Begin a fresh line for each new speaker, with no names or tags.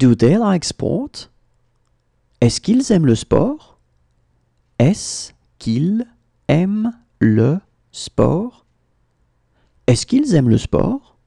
Do they like sport? Est-ce qu'ils aiment le sport? Est-ce qu'ils aiment le sport? Est-ce qu'ils aiment le sport?